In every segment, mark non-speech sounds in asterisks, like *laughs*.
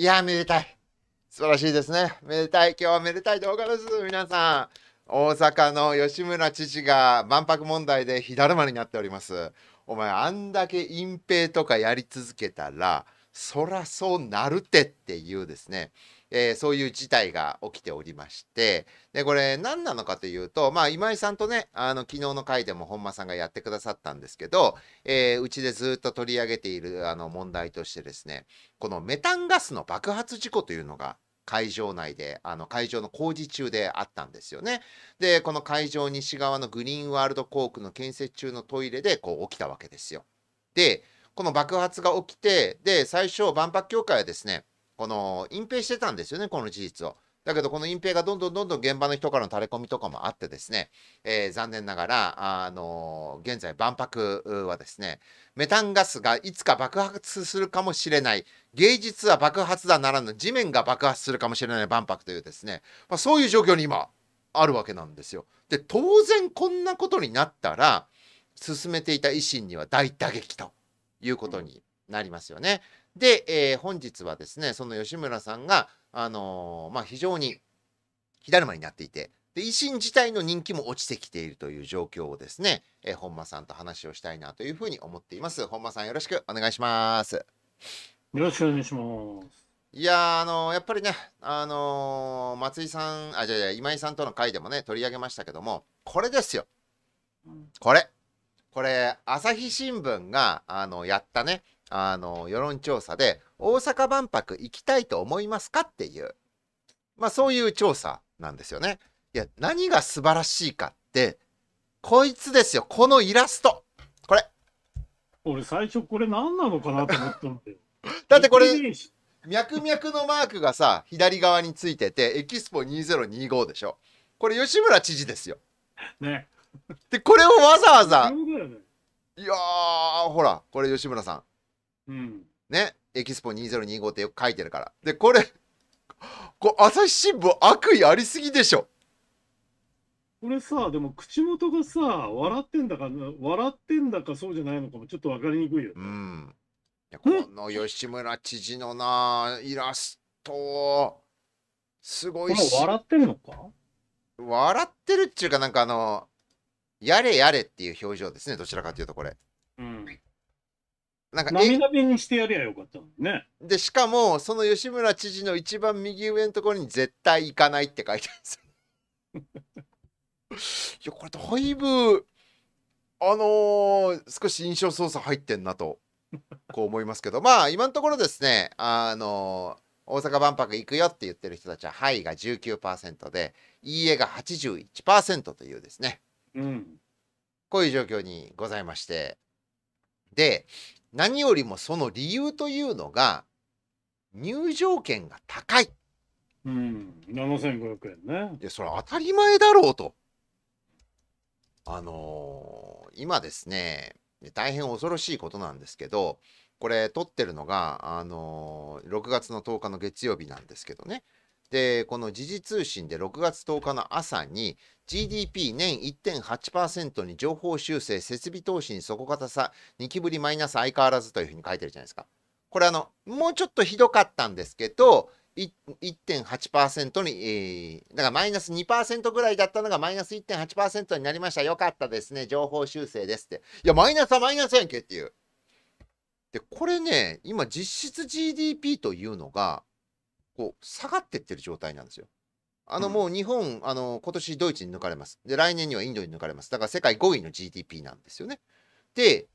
いや、めでたい。素晴らしいですね。めでたい。今日はめでたい動画です。皆さん。大阪の吉村知事が万博問題で火だるまになっております。お前、あんだけ隠蔽とかやり続けたら、そらそうなるてっていうですね。えー、そういう事態が起きておりましてでこれ何なのかというと、まあ、今井さんとねあの昨日の回でも本間さんがやってくださったんですけど、えー、うちでずっと取り上げているあの問題としてですねこのメタンガスの爆発事故というのが会場内であの会場の工事中であったんですよね。でこの会場西側のグリーンワールドコークの建設中のトイレでこう起きたわけですよ。でこの爆発が起きてで最初万博協会はですねこの隠蔽してたんですよね、この事実を。だけど、この隠蔽がどんどんどんどん現場の人からの垂れ込みとかもあってですね、えー、残念ながら、あの現在、万博はですね、メタンガスがいつか爆発するかもしれない、芸術は爆発だならぬ、地面が爆発するかもしれない万博というですね、まあ、そういう状況に今、あるわけなんですよ。で、当然こんなことになったら、進めていた維新には大打撃ということになりますよね。で、えー、本日はですねその吉村さんが、あのー、まあ、非常に火だるまになっていてで維新自体の人気も落ちてきているという状況をですね、えー、本間さんと話をしたいなというふうに思っています本間さんよろしくお願いしますよろしくお願いしますいやあのー、やっぱりね、あのー、松井さん、あ、じゃあ、今井さんとの回でもね、取り上げましたけども、これですよ。これ。これ、朝日新聞が、あの、やったね、あの世論調査で大阪万博行きたいと思いますかっていう、まあ、そういう調査なんですよね。いや何が素晴らしいかってこいつですよこのイラストこれ俺最初これ何なのかなと思ったんだよ *laughs* だってこれ脈々のマークがさ左側についててエキスポ2025でしょこれ吉村知事ですよ。ね。でこれをわざわざ、ね、いやほらこれ吉村さんうん、ねエキスポ2025ってよく書いてるからでこれこ朝日新聞悪意ありすぎでしょこれさでも口元がさ笑ってんだか笑ってんだかそうじゃないのかもちょっと分かりにくいようん、この吉村知事のなイラストすごいし笑ってるのか笑ってるっていうかなんかあのやれやれっていう表情ですねどちらかというとこれ、うん、なんか涙目にしてやりゃよかったのね。で、しかも、その吉村知事の一番右上のところに絶対行かないって書いてあるんですよ。*laughs* いや、これだいぶ、あのー、少し印象操作入ってんなと、こう思いますけど、まあ、今のところですね、あのー大阪万博行くよって言ってる人たちは「はい」が19%で「いいえ」が81%というですね、うん、こういう状況にございましてで何よりもその理由というのが入場券が高い。うん、7500円ね。で、それ当たり前だろうと。あのー、今ですね、大変恐ろしいことなんですけど、これ撮ってるのが、あのー、6月の10日の月曜日なんですけどね。で、この時事通信で6月10日の朝に、GDP 年1.8%に情報修正、設備投資に底堅さ、2期ぶりマイナス相変わらずというふうに書いてるじゃないですか。これあの、もうちょっとひどかったんですけど、1.8%に、えー、だからマイナス2%ぐらいだったのがマイナス1.8%になりました。よかったですね。情報修正ですって。いや、マイナスはマイナスやんけっていう。で、これね、今実質 GDP というのが、こう、下がってってる状態なんですよ。あのもう日本、うん、あの今年ドイツに抜かれます。で、来年にはインドに抜かれます。だから世界5位の GDP なんですよね。で、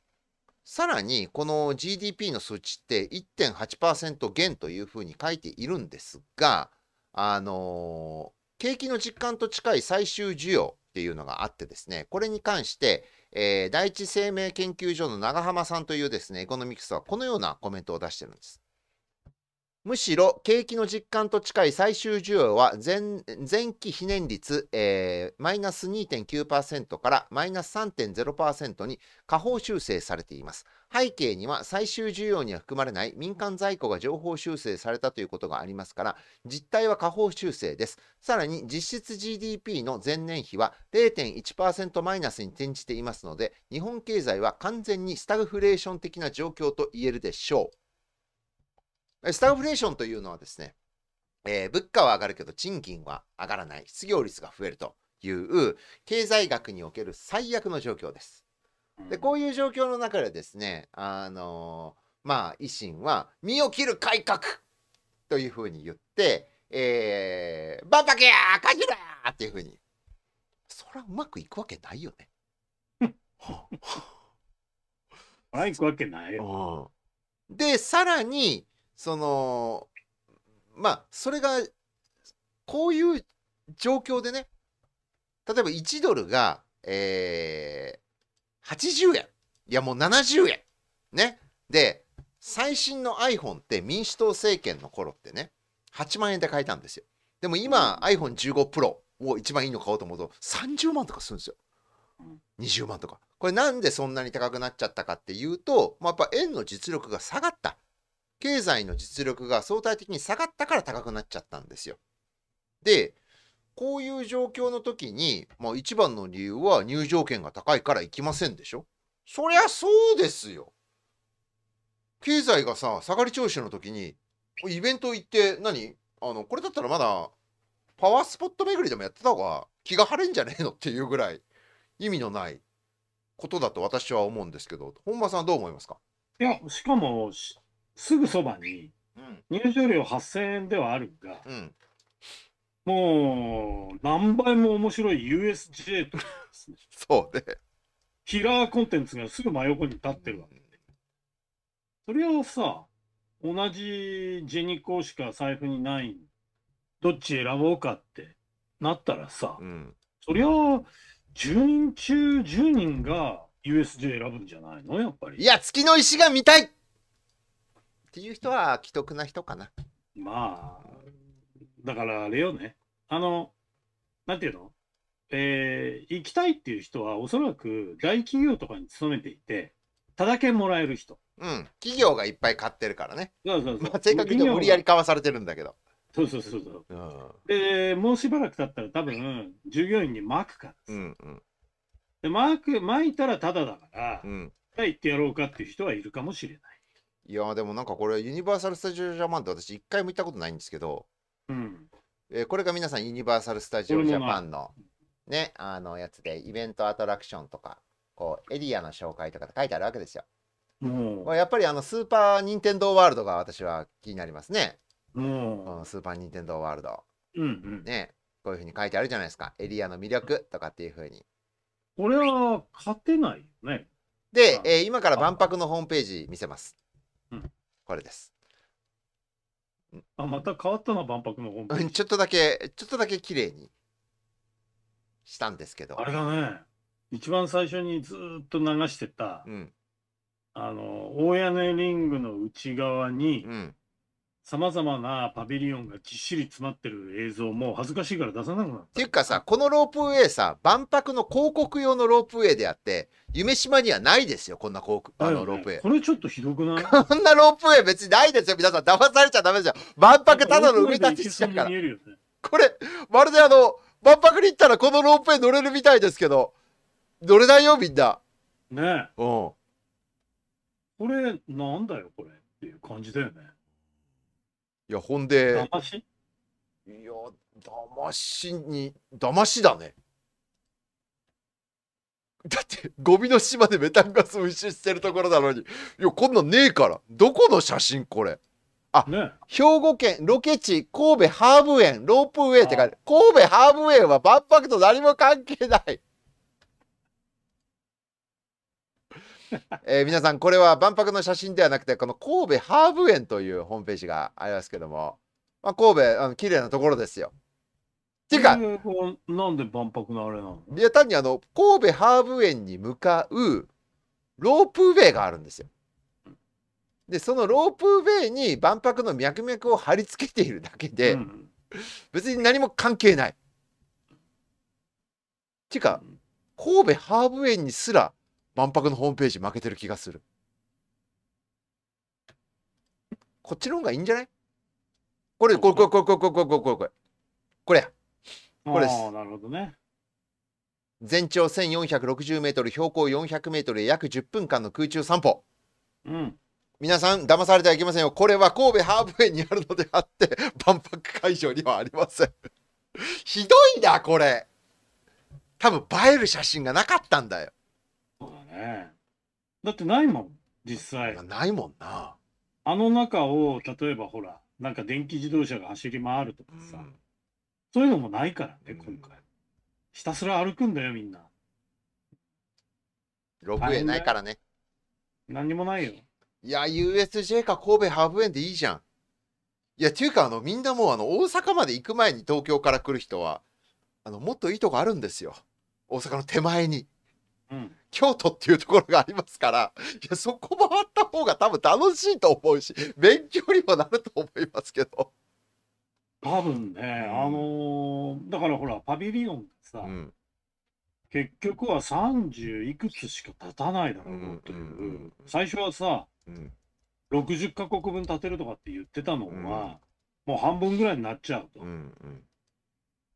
さらにこの GDP の数値って1.8%減というふうに書いているんですが、あの景気の実感と近い最終需要っていうのがあってですね、これに関して、えー、第一生命研究所の長浜さんというですね、エコノミクスはこのようなコメントを出してるんです。むしろ景気の実感と近い最終需要は前期非年率、マイナス2.9%からマイナス3.0%に下方修正されています。背景には最終需要には含まれない民間在庫が情報修正されたということがありますから、実態は下方修正です。さらに実質 GDP の前年比は0.1%マイナスに転じていますので、日本経済は完全にスタグフレーション的な状況と言えるでしょう。スタグフレーションというのはですね、えー、物価は上がるけど賃金は上がらない、失業率が増えるという経済学における最悪の状況です。でこういう状況の中でですね、あのー、まあ、維新は身を切る改革というふうに言って、えー、バタケやカジラやっていうふうに、そりゃうまくいくわけないよね。はい、いくわけないよ。で、さらに、そのまあそれがこういう状況でね例えば1ドルが、えー、80円いやもう70円ねで最新の iPhone って民主党政権の頃ってね8万円で買えたんですよでも今 iPhone15 Pro を一番いいの買おうと思うと30万とかするんですよ20万とかこれなんでそんなに高くなっちゃったかっていうと、まあ、やっぱ円の実力が下がった経済の実力が相対的に下がったから高くなっちゃったんですよ。で、こういう状況の時に、まあ、一番の理由は入場券が高いから行きませんでしょそりゃそうですよ。経済がさ、下がり調子の時に、イベント行って何、あの、これだったらまだ、パワースポット巡りでもやってた方が気が晴れんじゃねえのっていうぐらい、意味のないことだと私は思うんですけど、本間さんどう思いますかいや、しかも、すぐそばに、入場料8000円ではあるが、うん、もう何倍も面白い USJ と、ね、*laughs* そうね。キラーコンテンツがすぐ真横に立ってるわけで、それをさ、同じジェニコしか財布にない、どっち選ぼうかってなったらさ、うん、そりゃ、10人中10人が USJ 選ぶんじゃないのやっぱり。いや、月の石が見たいっていう人は既得な人かな。まあ、だからあれよね。あの、なんていうのえー、行きたいっていう人はおそらく大企業とかに勤めていて、ただ券もらえる人。うん、企業がいっぱい買ってるからね。そうそうそう。まあ、正確に無理やり買わされてるんだけど。そうそうそうそう、うん、で、もうしばらく経ったら多分、従業員にまくから、うんうん、で、まクまいたらただだから、うん、じゃ行ってやろうかっていう人はいるかもしれない。いやでもなんかこれユニバーサル・スタジオ・ジャパンって私一回も行ったことないんですけど、うん、えー、これが皆さんユニバーサル・スタジオ・ジャパンのねあのやつでイベントアトラクションとかこうエリアの紹介とかって書いてあるわけですよ。うん、やっぱりあのスーパー・ニンテンドー・ワールドが私は気になりますね。うん、このスーパー・ニンテンドー・ワールド。うんうん、ねこういうふうに書いてあるじゃないですかエリアの魅力とかっていうふうに。これは勝てないよね。で、えー、今から万博のホームページ見せます。これです。あ、また変わったな、万博のホームページ。ちょっとだけ、ちょっとだけ綺麗にしたんですけど。あれだね、一番最初にずっと流してた、うん、あの、大屋根リングの内側に、うん、様々なパビリオンがぎっしり詰まってる映像も恥ずかしいから出さなくなった。っていうかさ、このロープウェイさ、万博の広告用のロープウェイであって、夢島にはないですよ、こんな広告、あのロープウェイ。ね、これちょっとひどくないこんなロープウェイ別にないですよ、皆さん。騙されちゃダメですよ。*laughs* 万博ただの埋め立ちしちゃうから。ね、これ、まるであの、万博に行ったらこのロープウェイ乗れるみたいですけど、乗れないよ、みんな。ねえ。うん。これ、なんだよ、これ。っていう感じだよね。いや、ほんで、騙しいや、騙しに、騙しだね。だって、ゴミの島でメタンガスを一周してるところなのに、いや、こんなんねえから。どこの写真これ。あ、ね、兵庫県ロケ地神戸ハーブ園ロープウェイって書いて神戸ハーブ園は万博と何も関係ない。*laughs* えー、皆さんこれは万博の写真ではなくてこの神戸ハーブ園というホームページがありますけども、まあ、神戸あの綺麗なところですよ。っていうか、えー、なんで万博のあれなのいや単にあの神戸ハーブ園に向かうロープウェイがあるんですよ。でそのロープウェイに万博の脈々を貼り付けているだけで、うん、別に何も関係ない。っていうか神戸ハーブ園にすら万博のホームページ負けてる気がする。こっちの方がいいんじゃないこれ、これ、これ、これ、これ、これ、これ、これ、これ。これこれです。なるほどね。全長1460メートル、標高400メートル、約10分間の空中散歩。うん。皆さん、騙されてはいけませんよ。これは神戸ハーブ園にあるのであって、万博会場にはありません。ひどいな、これ。多分映える写真がなかったんだよ。ね。だってないもん、実際。ないもんな。あの中を、例えばほら、なんか電気自動車が走り回るとかさ、うん、そういうのもないからね、今回。ひたすら歩くんだよ、みんな。6円ないからね。何にもないよ。いや、USJ か神戸ハーブ園でいいじゃん。いや、ていうか、あの、みんなもう、あの、大阪まで行く前に東京から来る人は、あの、もっといいとこあるんですよ。大阪の手前に。うん。京都っていうところがありますから、いや、そこ回った方が多分楽しいと思うし、勉強にもなると思いますけど。多分ね、あのー、だからほら、パビリオンってさ、うん、結局は30いくつしか立たないだろうという、最初はさ、うん、60カ国分立てるとかって言ってたのは、うん、もう半分ぐらいになっちゃうと。うんうん、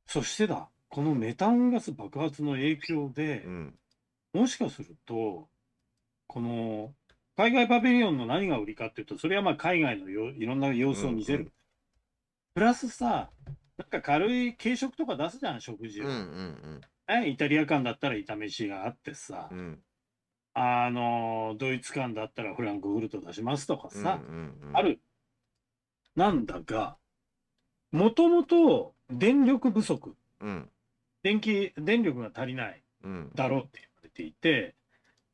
そしてだ、このメタンガス爆発の影響で、うんもしかすると、この海外パビリオンの何が売りかっていうと、それはまあ海外のよいろんな様子を見せる。うんうん、プラスさ、なんか軽い軽食とか出すじゃん、食事を。うんうんうん、イタリア館だったら炒め飯があってさ、うん、あのドイツ館だったらフランクフルト出しますとかさ、うんうんうん、ある。なんだが、もともと電力不足、うん、電気、電力が足りないだろうっていう。うんていて、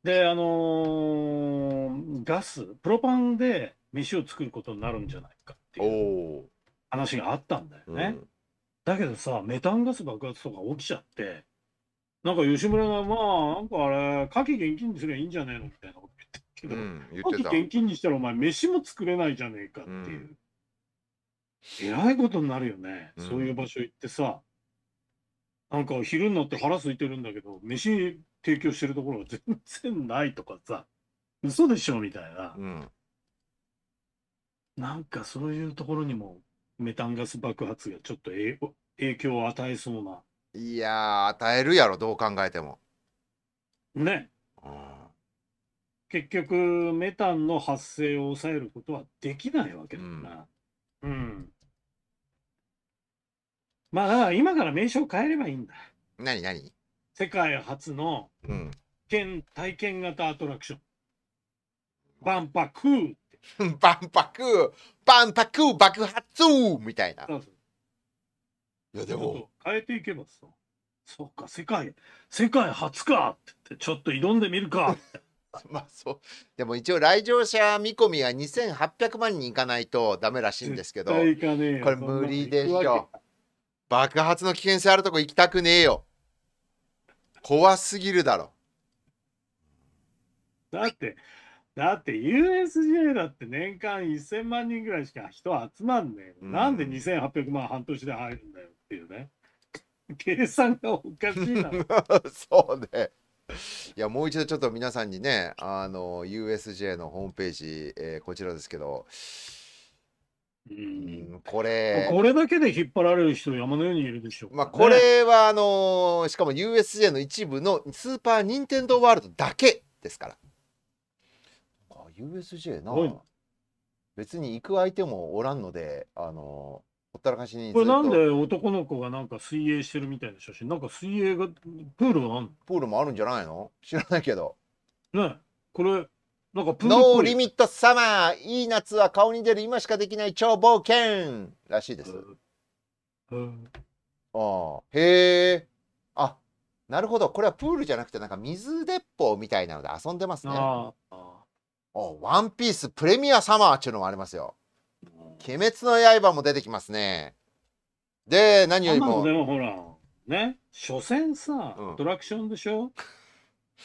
で、あのーガス、プロパンで飯を作ることになるんじゃないかっていう話があったんだよね。うんだけどさ、メタンガス爆発とか起きちゃって、なんか吉村が、まあ、なんかあれ、牡蠣現金にすればいいんじゃねえのみたいなこと言ってるけど、うん、現金にしたらお前飯も作れないじゃねえかっていう、えらいことになるよね、うんそういう場所行ってさなんか昼になって腹空いてるんだけど飯提供してるところが全然ないとかさ、嘘でしょみたいな、うん、なんかそういうところにもメタンガス爆発がちょっと影響を与えそうな。いや与えるやろ、どう考えても。ね。うん、結局、メタンの発生を抑えることはできないわけだな。うん、うんまあ、だから今から名称変えればいいんだ。何何世界初の県体験型アトラクション。バンパクーバンパクバンパク爆発みたいな。いやでも。変えていけばさ。そっか、世界、世界初かってってちょっと挑んでみるか *laughs* まあそう。でも一応来場者見込みは2800万人いかないとダメらしいんですけど。これ無理でしょ。爆発の危険性あるとこ行きたくねえよ。怖すぎるだろ。だって、だって USJ だって年間1000万人ぐらいしか人集まんねえ、うん、なんで2800万半年で入るんだよっていうね。*laughs* 計算がおかしいな。*laughs* そうね。いやもう一度ちょっと皆さんにねあの USJ のホームページ、えー、こちらですけどうん、これこれだけで引っ張られる人山のようにいるでしょう、ね、まあこれはあのー、しかも USJ の一部のスーパー・ニンテンドー・ワールドだけですからあ USJ な別に行く相手もおらんのであのーほったらかしにこれなんで男の子がなんか水泳してるみたいな写真なんか水泳がプールあプールもあるんじゃないの知らないけどねこれなんかプノーリミットサマーいい夏は顔に出る今しかできない超冒険らしいです。うんああ、へえ。あ、なるほど。これはプールじゃなくて、なんか水鉄砲みたいなので遊んでますね。あああ。ワンピースプレミアサマーっていうのもありますよ。鬼滅の刃も出てきますね。で、何よりもで、もほら、ね、所詮さ、うんアトラクションでしょ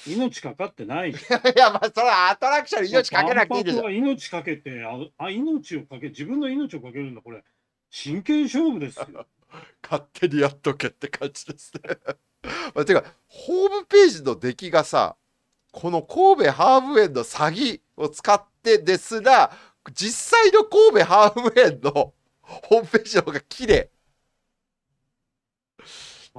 命かかってないじゃ *laughs* いや、まあ、それはアトラクションに命かけなくていいでしょ。命かけてああ、命をかけ、自分の命をかけるんだ、これ、真剣勝負ですよ。*laughs* 勝手にやっとけって感じですね。*laughs* まあ、てか、ホームページの出来がさ、この神戸ハーブ園の詐欺を使ってですら、実際の神戸ハーブ園のホームページの方が綺麗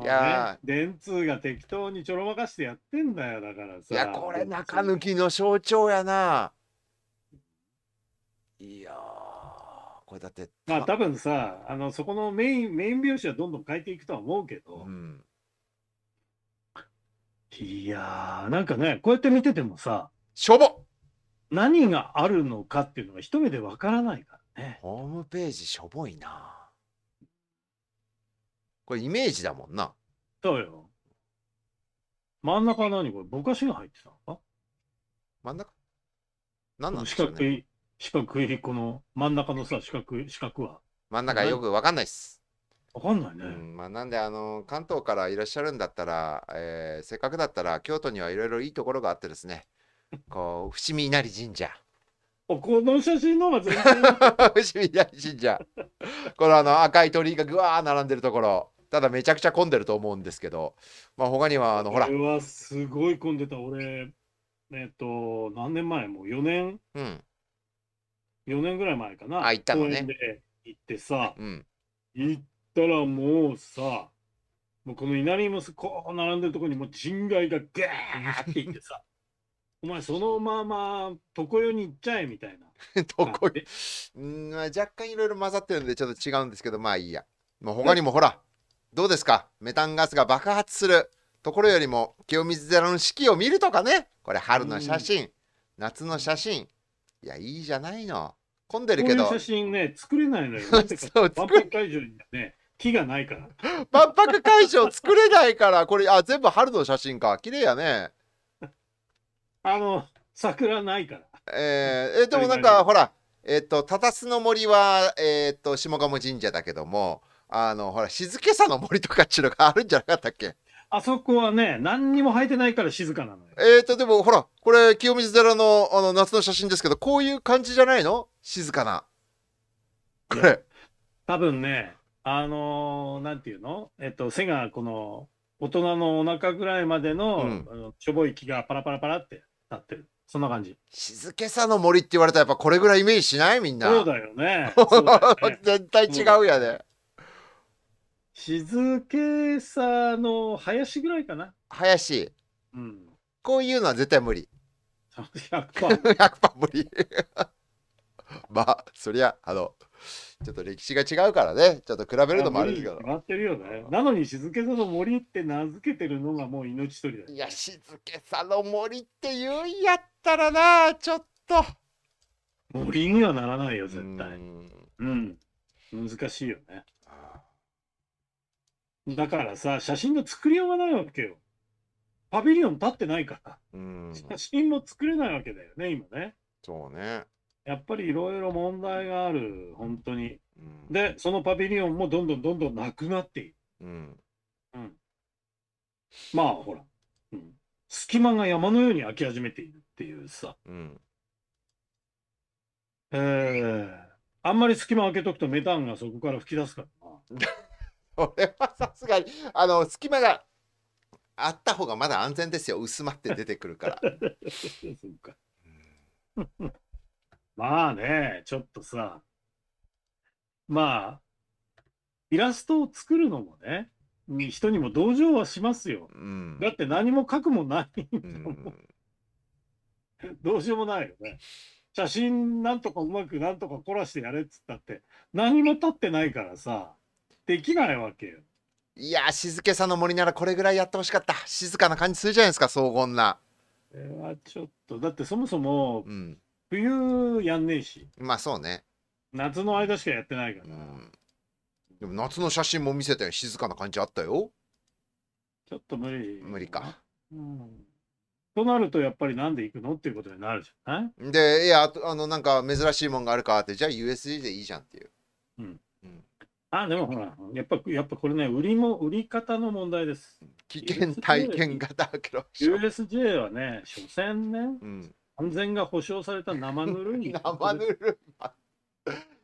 いや、ね、電通が適当にちょろまかしてやってんだよだからさいやこれ中抜きの象徴やないやこれだってまあ多分さあのそこのメインメイン拍子はどんどん変えていくとは思うけど、うん、いやーなんかねこうやって見ててもさしょぼ何があるのかっていうのが一目でわからないからねホームページしょぼいなこれイメージだもんな。そうよ。真ん中は何これぼかしが入ってたのか真ん中何なんでしょね、四角い、四角い、この真ん中のさ、四角い、四角は。真ん中よくわかんないっす。わかんないね。うんまあ、なんで、あの、関東からいらっしゃるんだったら、えー、せっかくだったら、京都にはいろいろいいところがあってですね、*laughs* こう、伏見稲荷神社。この写真の方が全然。*laughs* 伏見稲荷神社。このあの赤い鳥居がぐわー並んでるところ。ただめちゃくちゃ混んでると思うんですけど、まあ、他にはあのほらこれはすごい混んでた俺えっ、と何年前もう4年、うん、4年ぐらい前かなあ行ったのねで行ってさ、うん、行ったらもうさもうこの稲荷もこう並んでるとこにもう人外がガーっていってさ *laughs* お前そのまま床用に行っちゃえみたいな。床 *laughs* うん若干いろいろ混ざってるんでちょっと違うんですけどまあいいや。もう他にもほらどうですかメタンガスが爆発するところよりも清水寺の四季を見るとかねこれ春の写真、夏の写真いやいいじゃないの混んでるけど写真ね作れないのよ *laughs* そう万博会場にね木がないから万博会場作れないからこれあ全部春の写真か綺麗やねあの桜ないからえー、えでもなんかほらえっ、ー、と、たたすの森は、えっ、ー、と、下鴨神社だけども、あの、ほら、静けさの森とかっちゅうのがあるんじゃなかったっけあそこはね、何にも生えてないから静かなのよ。えーと、でもほら、これ、清水寺のあの夏の写真ですけど、こういう感じじゃないの静かな。これ。多分ね、あのー、なんていうのえっと、背がこの、大人のお腹ぐらいまでのうん、あのしょぼい木がパラパラパラってなってる。そんな感じ。静けさの森って言われたらやっぱこれぐらいイメージしないみんな。そうだよね。よね絶対 *laughs* 違うやで、ね、静けさの林ぐらいかな。林。うん。こういうのは絶対無理。100%。100%無理。*laughs* まあ、そりゃ、あの、ちょっと歴史が違うからね、ちょっと比べるのもあるけど。るね。なのに静けさの森って名付けてるのがもう命取りだいや、静けさの森って言うんやったらな、ちょっと。森にはならないよ、絶対。うん。難しいよね。だからさ、写真の作りようがないわけよ。パビリオン立ってないから、うん、写真も作れないわけだよね、今ね。そうね。やっぱりいろいろ問題がある、本当に。うん、で、そのパビリオンもどんどんどんどんなくなっている。うん。うん、まあ、ほら、うん、隙間が山のように開き始めているっていうさ。うん、えー、あんまり隙間開けとくとメタンがそこから吹き出すからな。*laughs* それはさすがにあの隙間があった方がまだ安全ですよ薄まって出てくるから *laughs* そうか、*laughs* まあねちょっとさまあイラストを作るのもね人にも同情はしますよ、うん、だって何も書くもないんもうん、どうしようもないよね写真なんとかうまくなんとか凝らしてやれっつったって何も立ってないからさできないわけよ。いや静けさの森ならこれぐらいやってほしかった静かな感じするじゃないですか荘厳なこれはちょっとだってそもそも、冬やんねえしまあそうね夏の間しかやってないから、うん、でも夏の写真も見せて静かな感じあったよちょっと無理無理か、うん、となるとやっぱりなんで行くのっていうことになるじゃないでいやあのなんか珍しいもんがあるかってじゃあ USJ でいいじゃんっていう、うん、あ、でもほら、やっぱ、やっぱこれね、売りも、売り方の問題です。危険体験型アクロ USJ はね、所詮ね、うん、安全が保障された生ぬるい。*laughs* 生ぬる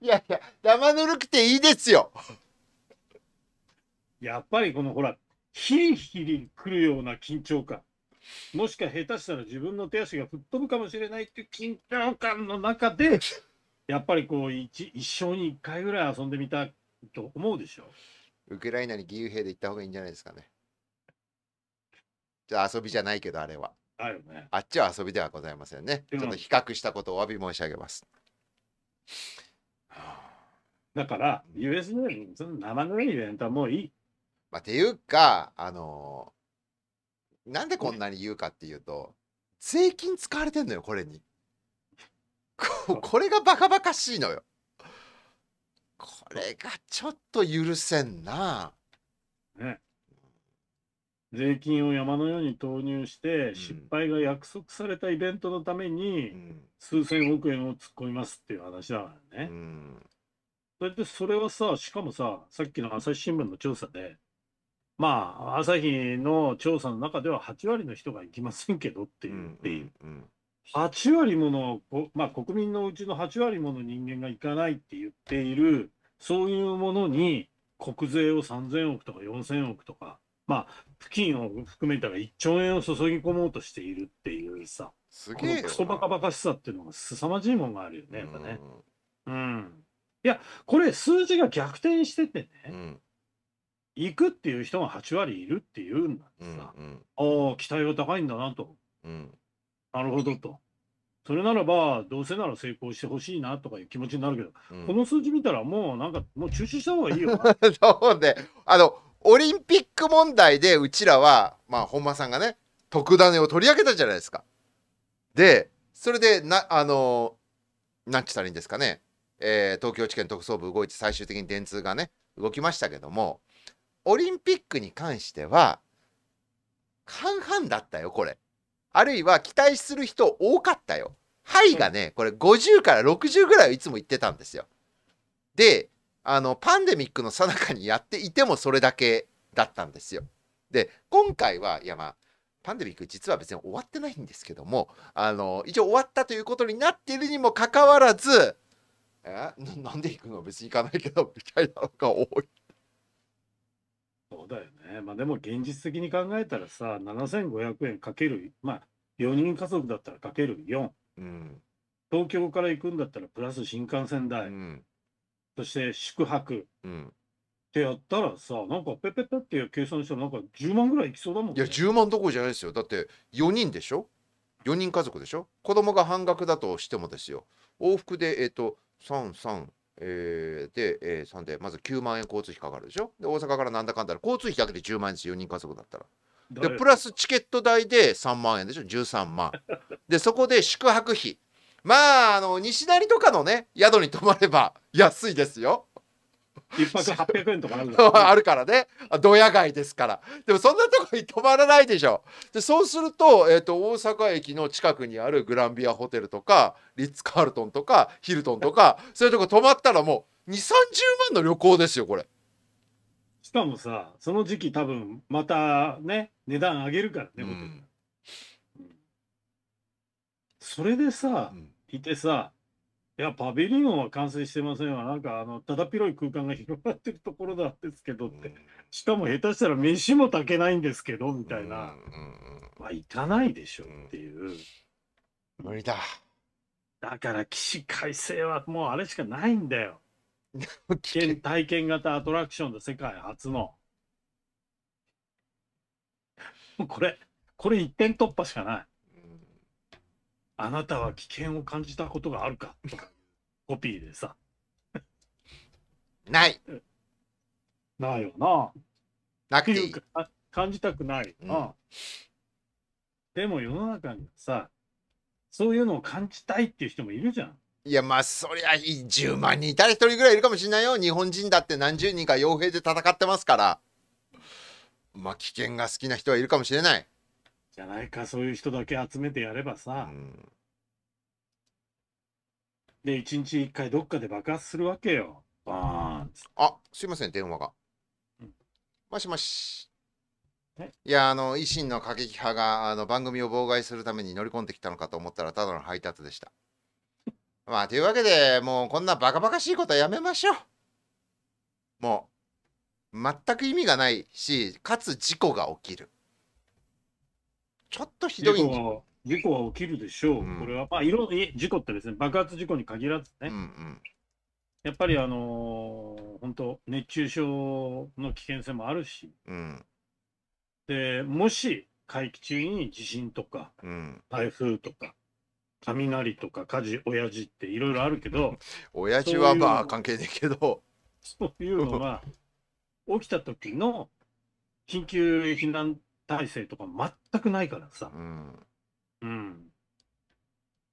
い。いやいや、生ぬるくていいですよ。やっぱりこのほら、ヒリヒリくるような緊張感。もしか下手したら自分の手足が吹っ飛ぶかもしれないっていう緊張感の中で、やっぱりこう一、一生に一回ぐらい遊んでみたと思うでしょ。ウクライナに義勇兵で行った方がいいんじゃないですかね。じゃあ遊びじゃないけど、あれは。あるね。あっちは遊びではございませんね。ちょっと比較したことをお詫び申し上げます。だから、USJ にの生ぬいイベントはもういい。まあ、ていうか、あのー、なんでこんなに言うかっていうと、税金使われてんのよ、これに。これがバカバカしいのよ。これがちょっと許せんな。ね。税金を山のように投入して、失敗が約束されたイベントのために、数千億円を突っ込みますっていう話だからね。うん、それでそれはさ、しかもさ、さっきの朝日新聞の調査で、まあ、朝日の調査の中では8割の人が行きませんけどって言っている。うんうんうん8割もの、まあ、国民のうちの8割もの人間が行かないって言っている、そういうものに、国税を3000億とか4000億とか、まあ、付近を含めたら1兆円を注ぎ込もうとしているっていうさ、すげえ。クソバカバカしさっていうのが凄まじいもんがあるよね、やっぱね。うん。いや、これ数字が逆転しててね、うん、行くっていう人が8割いるっていうんだってさ、うんうん、ああ、期待は高いんだなと。うんなるほどと。それならば、どうせなら成功してほしいなとかいう気持ちになるけど、うん、この数字見たら、もうなんか、もう中止した方がいいよ。*laughs* そうね。あの、オリンピック問題で、うちらは、まあ、本間さんがね、特ダネを取り上げたじゃないですか。で、それで、な、あの、なんちったらいいんですかね。えー、東京地検特捜部動いて、最終的に電通がね、動きましたけども、オリンピックに関しては、半々だったよ、これ。あるいは期待する人多かったよ。はいがね、これ50から60ぐらいいつも言ってたんですよ。で、あの、パンデミックの最中にやっていてもそれだけだったんですよ。で、今回は、いやまあ、パンデミック実は別に終わってないんですけども、あの、一応終わったということになっているにもかかわらず、えなんで行くの別に行かないけど、みたいなのが多い。そうだよね。まあでも現実的に考えたらさ、7500円かける、まあ4人家族だったらかける4。うん。東京から行くんだったらプラス新幹線う代、ん。そして宿泊うん。ってやったらさ、なんかペペペっていう計算したらなんか10万ぐらいいきそうだもんいね。や10万どころじゃないですよだって4人でしょ4人家族でしょ子供が半額だとしてもですよ往復でえっ、と33えー、で、えー、そんでまず9万円交通費かかるでしょで大阪からなんだかんだら交通費だけで10万円です4人家族だったら。でプラスチケット代で3万円でしょ13万。*laughs* でそこで宿泊費まああの西成とかのね宿に泊まれば安いですよ。一泊800円とかある *laughs* あるからねドヤ街ですからでもそんなとこに泊まらないでしょでそうすると,、えーと、大阪駅の近くにあるグランビアホテルとかリッツ・カールトンとかヒルトンとかそういうとこ泊まったらもう2 3 0万の旅行ですよこれ。しかもさその時期多分またね値段上げるからねうん、それでさ、うん、いてさいや、パビリオンは完成してませんわ。なんか、あの、ただ広い空間が広がってるところなんですけどって。しかも下手したら飯も炊けないんですけど、みたいな。まあ、行かないでしょっていう。無理だ。だから、起死回生はもうあれしかないんだよ。*laughs* 体験型アトラクションで世界初の。これ、これ一点突破しかない。あなたは危険を感じたことがあるかとか、コピーでさ。ない。ないよな。なくていい。か感じたくないよな。うん、でも世の中にはさ、そういうのを感じたいっていう人もいるじゃん。いやまあそりゃ10万人いたら1人ぐらいいるかもしれないよ日本人だって何十人か傭兵で戦ってますからまあ危険が好きな人はいるかもしれないじゃないか、そういう人だけ集めてやればさ。うん、で、一日一回どっかで爆発するわけよ。ああ、すいません、電話が。うん、もしもし。いやあの維新の過激派があの番組を妨害するために乗り込んできたのかと思ったらただの配達でした。*laughs* まあというわけでもうこんなバカバカしいことはやめましょう。もう全く意味がないしかつ事故が起きる。ちょっとひどいんじ事故は起きるでしょう、うん、これは、まあ、いろ事故ってですね、爆発事故に限らずね、うんうん、やっぱり、あのー、本当、熱中症の危険性もあるし、うん、でもし会期中に地震とか、うん、台風とか、雷とか、火事、親父っていろいろあるけど、*laughs* 親父はまあ関係ないけど、そういうのは、起きた時の緊急避難体制とか全くないからさ。うん。うん。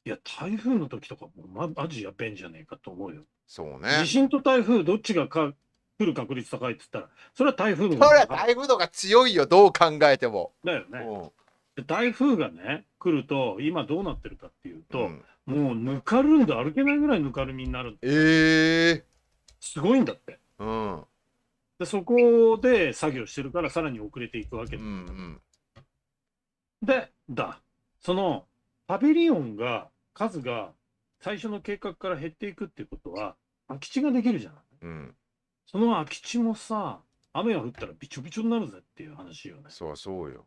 いや、台風の時とかもま、マジやべえんじゃねえかと思うよ。そうね。地震と台風、どっちがか来る確率高いって言ったら、それは台風の方がそれは台風のが強いよ、どう考えても。だよね。で台風がね、来ると、今どうなってるかっていうと、うん、もうぬかるんで歩けないぐらいぬかるみになるええー、すごいんだって。うん。でそこで作業してるからさらに遅れていくわけ、うんうん、でだそのパビリオンが数が最初の計画から減っていくっていうことは空き地ができるじゃない、うん、その空き地もさ雨が降ったらびちょびちょになるぜっていう話よねそうそうよ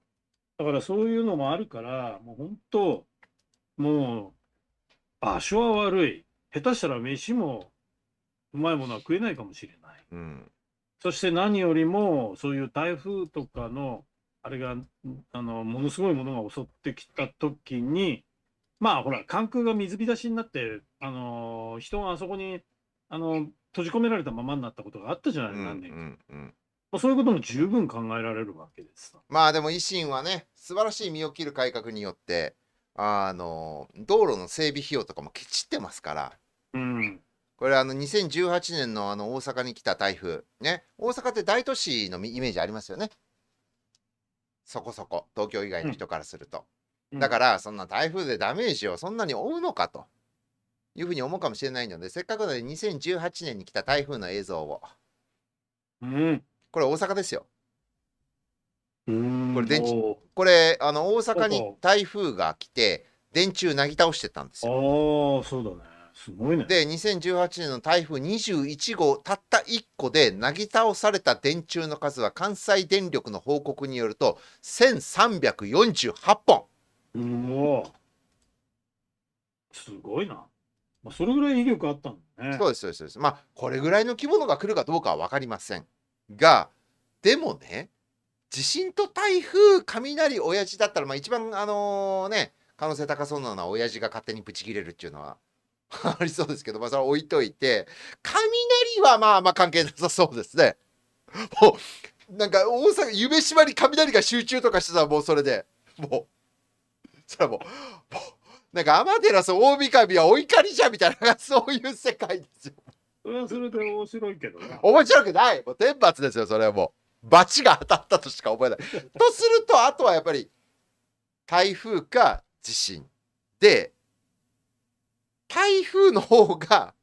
だからそういうのもあるからもう本当もう場所は悪い下手したら飯もうまいものは食えないかもしれない、うんそして何よりも、そういう台風とかの、あれが、あの、ものすごいものが襲ってきた時に、まあ、ほら、関空が水浸しになって、あの、人があそこに、あの、閉じ込められたままになったことがあったじゃない、ですか。うんうんうんそういうことも十分考えられるわけです。まあでも維新はね、素晴らしい身を切る改革によって、あの道路の整備費用とかもけちってますから、うん、これあの2018年のあの大阪に来た台風ね大阪って大都市のイメージありますよねそこそこ東京以外の人からすると、うん、だからそんな台風でダメージをそんなに負うのかというふうに思うかもしれないのでせっかくなので2018年に来た台風の映像を、うん、これ大阪ですよこれ電これあの大阪に台風が来て電柱なぎ倒してたんですよああそうだねすごいね。で2018年の台風21号たった1個でなぎ倒された電柱の数は関西電力の報告によると1348本。うおすごいな。まあ、それぐらい威力あったんだね。そうですそうですそうです。まあこれぐらいの規模のが来るかどうかは分かりませんがでもね地震と台風雷親父だったらまあ一番あのね可能性高そうなのは親父が勝手にブチ切れるっていうのは *laughs* ありそうですけど、まあ、それは置いといて、雷はまあまあ関係なさそうですね。もう、なんか大阪、夢島に雷が集中とかしてたらもうそれで、もう、それはもう、もうなんか天照大神はお怒りじゃみたいな、そういう世界ですよ。それはそれで面白いけどね。面白くないもう天罰ですよ、それはもう。罰が当たったとしか思えない。とすると、あとはやっぱり、台風か地震で、台風の方が、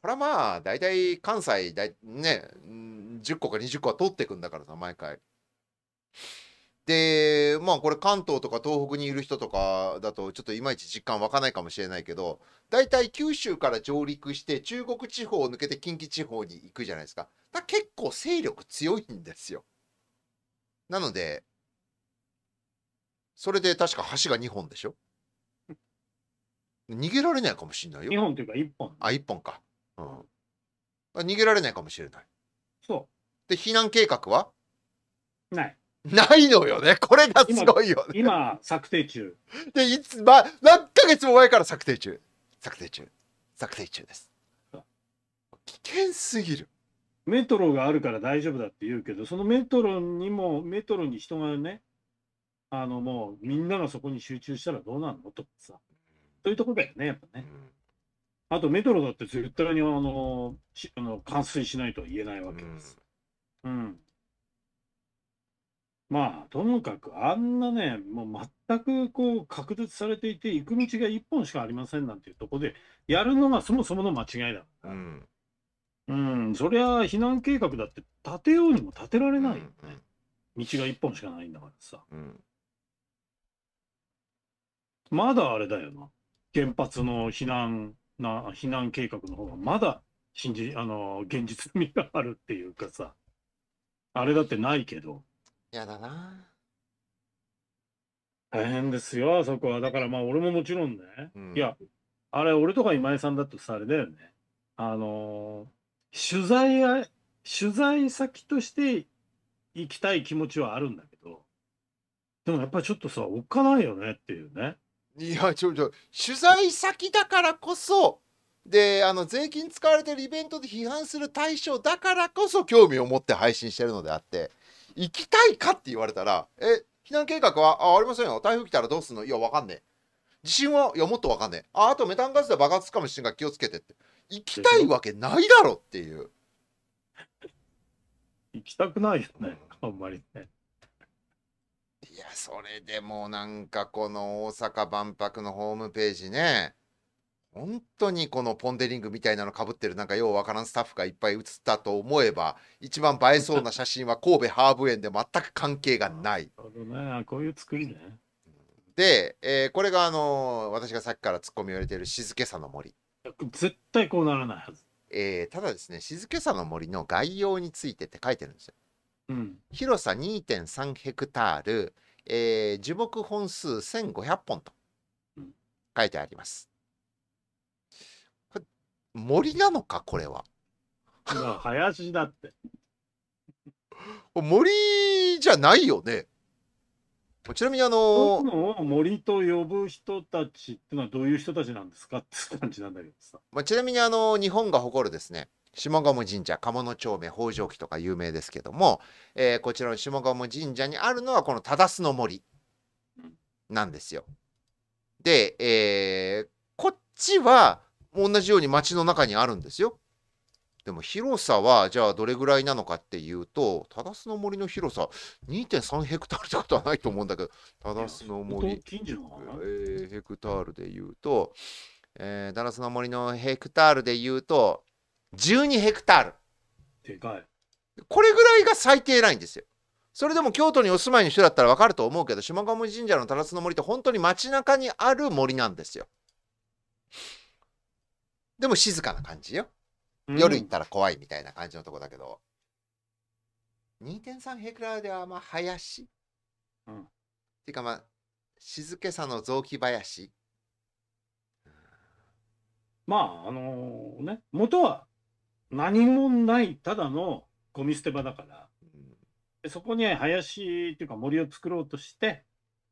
これはまあ、大体関西だい、ね、10個か20個は通ってくんだからさ、毎回。で、まあこれ関東とか東北にいる人とかだとちょっといまいち実感湧かないかもしれないけど、大体九州から上陸して中国地方を抜けて近畿地方に行くじゃないですか。だ結構勢力強いんですよ。なので、それで確か橋が2本でしょ逃げられないかもしれないよ。2本というか1本。あ、1本か。うん。逃げられないかもしれない。そう。で、避難計画はない。ないのよね。これがすごいよね。今、策定中。で、いつ、ま、何ヶ月も前から策定中。策定中。策定中です。危険すぎる。メトロがあるから大丈夫だって言うけど、そのメトロにも、メトロに人がね、あのもうみんながそこに集中したらどうなるのとかさ。そういうとこだよね、やっぱね。あと、メトロだって絶対にあのしあの冠水しないとは言えないわけです。うん、うん、まあ、ともかく、あんなね、もう全くこう、確実されていて、行く道が一本しかありませんなんていうとこで、やるのがそもそもの間違いだから。うんうん、そりゃ避難計画だって立てようにも立てられないよね。うんうん、道が一本しかないんだからさ。うん、まだあれだよな。原発の避難な避難計画の方がまだ信じあの現実味があるっていうかさあれだってないけどやだな大変ですよあそこはだからまあ俺ももちろんね、うん、いやあれ俺とか今井さんだとさあれだよねあの取材や取材先として行きたい気持ちはあるんだけどでもやっぱりちょっとさおっかないよねっていうねいやちょちょ取材先だからこそであの税金使われてるイベントで批判する対象だからこそ興味を持って配信してるのであって行きたいかって言われたらえ避難計画はあありませんよ台風来たらどうすんのいやわかんねえ地震はいやもっとわかんねえああとメタンガスで爆発かもしれんから気をつけてって行きたいわけないだろっていう行きたくないよねあんまりねや、それでもなんかこの大阪万博のホームページね、本当にこのポンデリングみたいなのかぶってるなんかようわからんスタッフがいっぱい写ったと思えば一番映えそうな写真は神戸ハーブ園で全く関係がない。なるほどね、こういう作りね。で、えー、これがあのー、私がさっきからツッコミを入れてる静けさの森。絶対こうならないはず。えー、ただですね、静けさの森の概要についてって書いてるんですよ。うん、広さ2.3ヘクタール、えー、樹木本数1500本と書いてあります。森なのかこれは。林だって。森じゃないよね。ちなみにあのー、森と呼ぶ人たちってのはどういう人たちなんですかって感じなんだけどさ。まあ、ちなみにあの日本が誇るですね、下鴨神社鴨の町名北条記とか有名ですけども、えー、こちらの下鴨神社にあるのはこの忠須の森なんですよ。で、えー、こっちは同じように町の中にあるんですよ。でも広さはじゃあどれぐらいなのかっていうと忠須の森の広さ2.3ヘクタールってことはないと思うんだけど忠須の森、えー、ヘクタールで言うと、えー、忠須の森のヘクタールで言うと12ヘクタールでかいこれぐらいが最低ラインですよそれでも京都にお住まいの人だったら分かると思うけど島鴨神社の唐津の森って本当に街中にある森なんですよでも静かな感じよ、夜行ったら怖いみたいな感じのとこだけど2.3ヘクタールではまあ林、うん、っていうかまあ静けさの雑木林まああのー、ね元は何もないただのゴミ捨て場だから、そこに林っていうか森を作ろうとして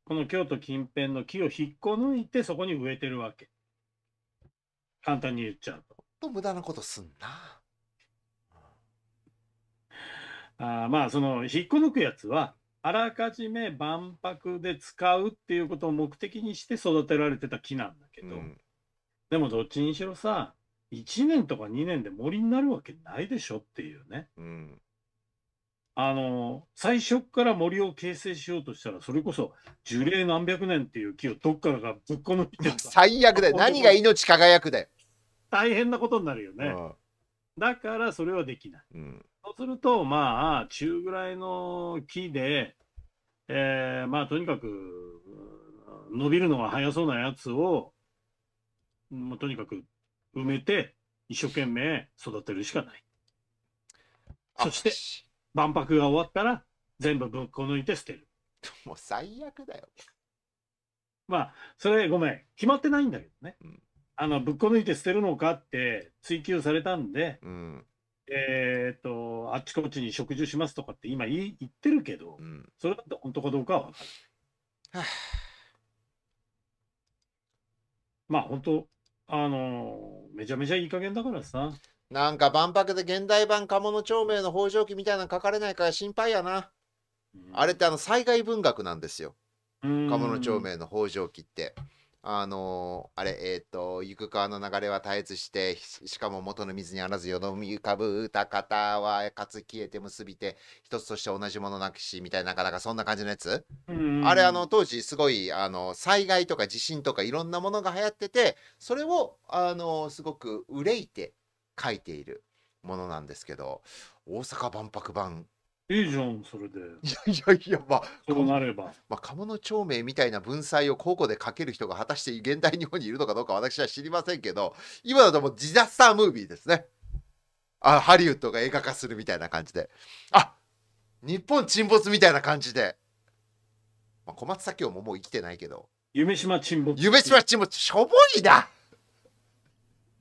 この京都近辺の木を引っこ抜いてそこに植えてるわけ簡単に言っちゃうと。と無駄なことすんな。あまあその引っこ抜くやつはあらかじめ万博で使うっていうことを目的にして育てられてた木なんだけど、うん、でもどっちにしろさ1年とか2年で森になるわけないでしょっていうね。うん、あの、最初から森を形成しようとしたら、それこそ樹齢何百年っていう木をどっからがぶっこ抜いて *laughs* 最悪だよ。*laughs* 何が命輝くだよ。大変なことになるよね。ああだからそれはできない。うん、そうすると、まあ、中ぐらいの木で、えー、まあ、とにかく、伸びるのが早そうなやつを、もうとにかく埋めて、一生懸命育てるしかない。そして、万博が終わったら、全部ぶっこ抜いて捨てる。もう最悪だよ。まあ、それごめん、決まってないんだけどね。うん、あの、ぶっこ抜いて捨てるのかって追求されたんで、うん、えっ、ー、と、あっちこっちに植樹しますとかって今言ってるけど、うん、それだって本当かどうかは分からない。はあ、まあ、本当あの、めちゃめちゃいい加減だからさ。なんか万博で現代版鴨の町名の北条記みたいなの書かれないから心配やな。うん、あれってあの災害文学なんですよ。鴨の町名の北条記って。あのー、あれ、えっ、ー、と、行く川の流れは絶えずして、しかも元の水にあらず、よどみ浮かぶ歌方は、かつ消えて結びて、一つとして同じものなくし、みたいな、なかなかそんな感じのやつ。あれ、あの、当時、すごい、あの、災害とか地震とかいろんなものが流行ってて、それを、あの、すごく憂いて書いているものなんですけど、大阪万博版いいじゃん、それで。いやいやいや、まあ、そうなれば。まあ、鴨の町名みたいな文才を高校で書ける人が果たして現代日本にいるのかどうか私は知りませんけど、今だともうディザスタームービーですね。あハリウッドが映画化するみたいな感じで。あ日本沈没みたいな感じで。まあ、小松左京ももう生きてないけど。夢島沈没。夢島沈没、しょぼいな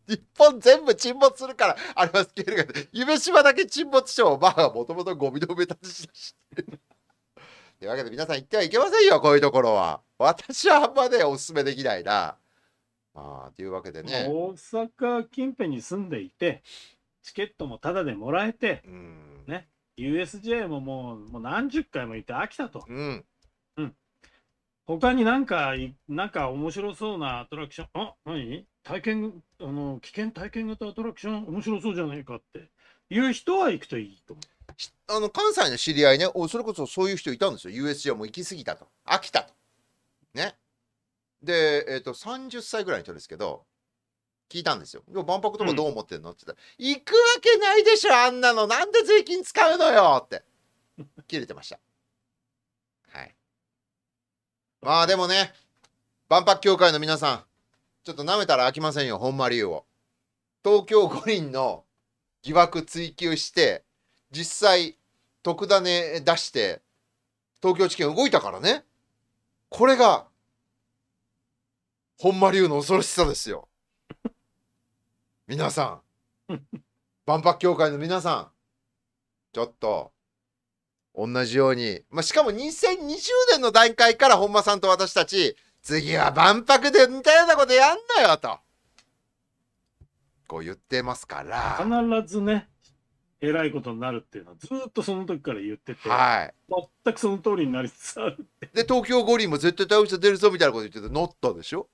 日本全部沈没するから、あれはすけれど夢島だけ沈没しよう。まあ、もともとゴミの埋め立てしてというわけで皆さん行ってはいけませんよ、こういうところは。私はあんまね、おすすめできないな。まあ、というわけでね。大阪近辺に住んでいて、チケットもタダでもらえて、ね、USJ ももうもう何十回も行って飽きたと。うんうん、他になんか、なんか面白そうなアトラクション、あ何体験あの危険体験型アトラクション面白そうじゃないかっていう人は行くといいと思う。あの関西の知り合いねおそれこそそういう人いたんですよ USJ も行き過ぎたと飽きたとねで、えーと、30歳ぐらいの人ですけど聞いたんですよ「万博とかどう思ってんのうん」って言ったら「行くわけないでしょあんなのなんで税金使うのよ」って切れてましたはいまあでもね万博協会の皆さんちょっと舐めたら飽きませんよ、本間龍を。東京五輪の疑惑追及して、実際、特ダネ出して、東京地検動いたからね。これが、本間流の恐ろしさですよ。皆さん、万博協会の皆さん、ちょっと、同じように、まあ、しかも2020年の段階から本間さんと私たち、次は万博で似たようなことやんなよと。こう言ってますから。必ずね、えらいことになるっていうのはずっとその時から言ってて、はい、全くその通りになりつつあるで東京五輪も絶対大吉出るぞみたいなこと言っててノットでしょ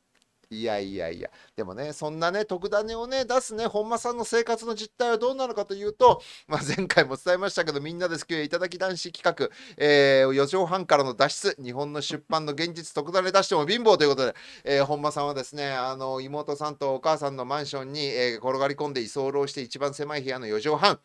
いやいやいや。でもね、そんなね、特ダネをね、出すね、本間さんの生活の実態はどうなのかというと、*laughs* まあ、前回も伝えましたけど、みんなで救えいただき男子企画、えー、4畳半からの脱出、日本の出版の現実、特ダネ出しても貧乏ということで、えー、本間さんはですね、あの、妹さんとお母さんのマンションに、えー、転がり込んで居候して一番狭い部屋の4畳半。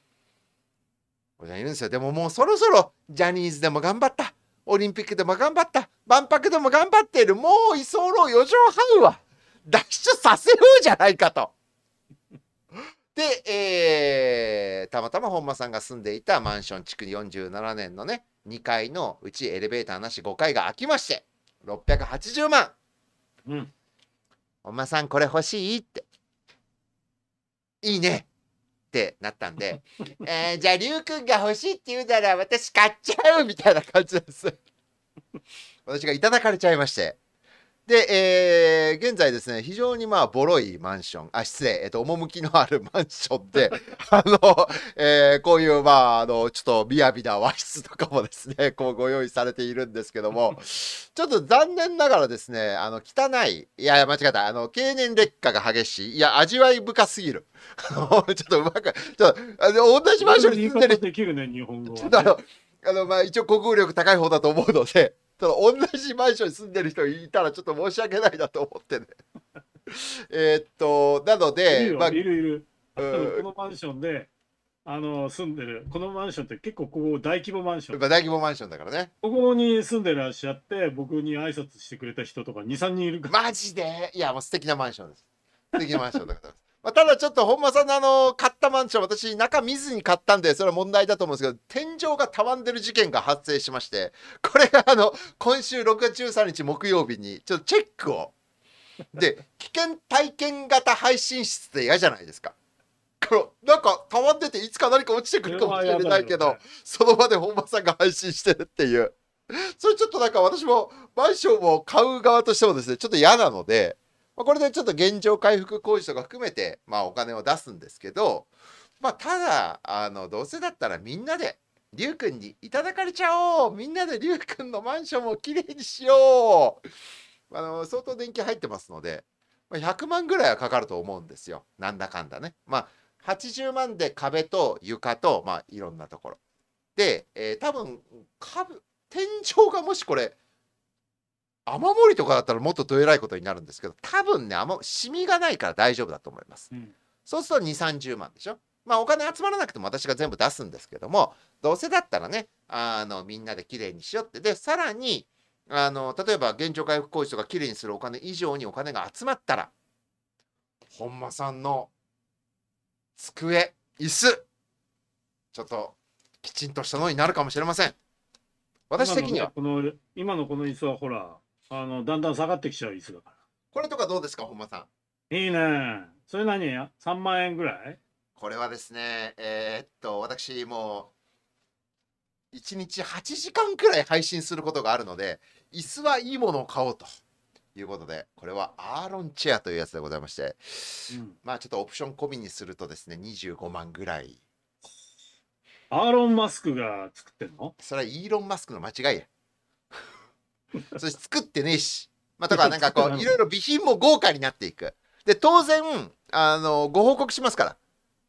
これいるんですよ。でももうそろそろ、ジャニーズでも頑張った。オリンピックでも頑張った。万博でも頑張っている。もう居候4畳半は。脱出させようじゃないかと。で、えー、たまたま本間さんが住んでいたマンション築47年のね、2階のうちエレベーターなし5階が空きまして、680万。うん。本間さんこれ欲しいって。いいね。ってなったんで、*laughs* えー、じゃあ、りゅうくんが欲しいって言うなら私買っちゃうみたいな感じです。私がいただかれちゃいまして。で、えー、現在ですね、非常にまあ、ボロいマンション、あ、失礼、えっと、趣のあるマンションで、*laughs* あの、えー、こういう、まあ、あの、ちょっと、みやびな和室とかもですね、*laughs* こう、ご用意されているんですけども、*laughs* ちょっと残念ながらですね、あの、汚い、いや、間違った、あの、経年劣化が激しい、いや、味わい深すぎる。ちょっとうまく、ちょっと、あの同じマンションにでる。日本語、ちょっとあの、あの、まあ、一応、国語力高い方だと思うので、その同じマンションに住んでる人いたらちょっと申し訳ないなと思ってね。*laughs* えっと、なので、まあ、いるいる。このマンションで、あの住んでる、このマンションって結構ここ大規模マンション。大規模マンションだからね。ここに住んでらっしゃって、僕に挨拶してくれた人とか2、3人いるから。マジでいや、もう素敵なマンションです。素敵なマンションだから。まあ、ただちょっと本間さんのあの買ったマンション私中見ずに買ったんでそれは問題だと思うんですけど天井がたわんでる事件が発生しまして *laughs* これがあの今週6月13日木曜日にちょっとチェックをで *laughs* 危険体験型配信室って嫌じゃないですか。なんかたわんでていつか何か落ちてくるかもしれないけどその場で本間さんが配信してるっていうそれちょっとなんか私もマンションを買う側としてもですねちょっと嫌なので。まあ、これでちょっと現状回復工事とか含めて、まあ、お金を出すんですけど、まあ、ただあのどうせだったらみんなで龍くんにいただかれちゃおうみんなで龍くんのマンションをきれいにしようあの相当電気入ってますので、まあ、100万ぐらいはかかると思うんですよなんだかんだね。まあ80万で壁と床と、まあ、いろんなところ。で、えー、多分壁天井がもしこれ雨漏りとかだったらもっとどえらいことになるんですけど多分ねあ雨シミがないから大丈夫だと思います、うん、そうすると2 3 0万でしょまあお金集まらなくても私が全部出すんですけどもどうせだったらねあのみんなで綺麗にしようってでさらにあの例えば現状回復工事とか綺麗にするお金以上にお金が集まったら本間さんの机椅子ちょっときちんとしたのになるかもしれません私的にはこの今のこの椅子はほらあの、だんだん下がってきちゃう椅子だかこれとかどうですか、本間さん。いいね。それ何や三万円ぐらいこれはですね、えーっと、私もう、1日8時間くらい配信することがあるので、椅子はいいものを買おうということで、これはアーロンチェアというやつでございまして、うん。まあちょっとオプション込みにするとですね、25万ぐらい。アーロン・マスクが作ってんのそれはイーロン・マスクの間違いや。*laughs* そして作ってねえし。まあ、とか、なんかこう、*laughs* いろいろ備品も豪華になっていく。で、当然、あの、ご報告しますから。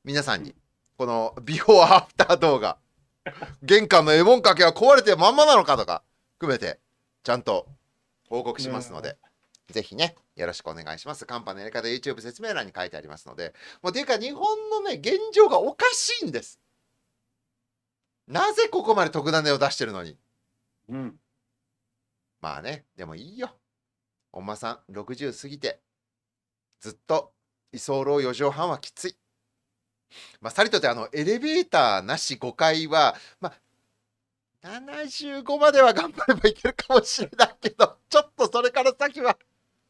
皆さんに。この、ビフォーアフター動画。玄関の絵本掛けは壊れてまんまなのかとか、含めて、ちゃんと報告しますので。ぜひね、よろしくお願いします。カンパのやり方 YouTube 説明欄に書いてありますので。もうていうか、日本のね、現状がおかしいんです。なぜここまで特ダネを出してるのに。うん。まあね、でもいいよ。おまさん、60過ぎて、ずっと居候4畳半はきつい。まあ、さりとてあのエレベーターなし5階は、まあ、75までは頑張ればいけるかもしれないけどちょっとそれから先は。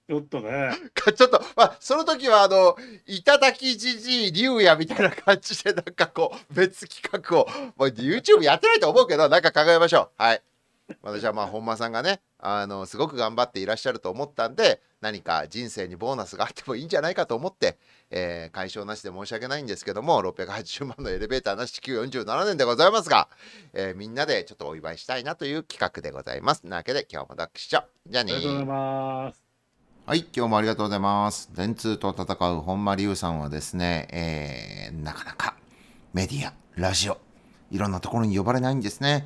ちょっとね。*laughs* ちょっと、まあ、その時は、あの、いただきじじい、竜也みたいな感じで、なんかこう、別企画を、う YouTube やってないと思うけど、なんか考えましょう。はい。私はまあ、本間さんがね、あのすごく頑張っていらっしゃると思ったんで何か人生にボーナスがあってもいいんじゃないかと思って、えー、解消なしで申し訳ないんですけども680万のエレベーターなし地球47年でございますが、えー、みんなでちょっとお祝いしたいなという企画でございます。なわけで今日もダッ読書じゃあねありがとうございます。はい、今日もありがとうございます。電通と戦う本間龍さんはですね、えー、なかなかメディア、ラジオ、いろんなところに呼ばれないんですね。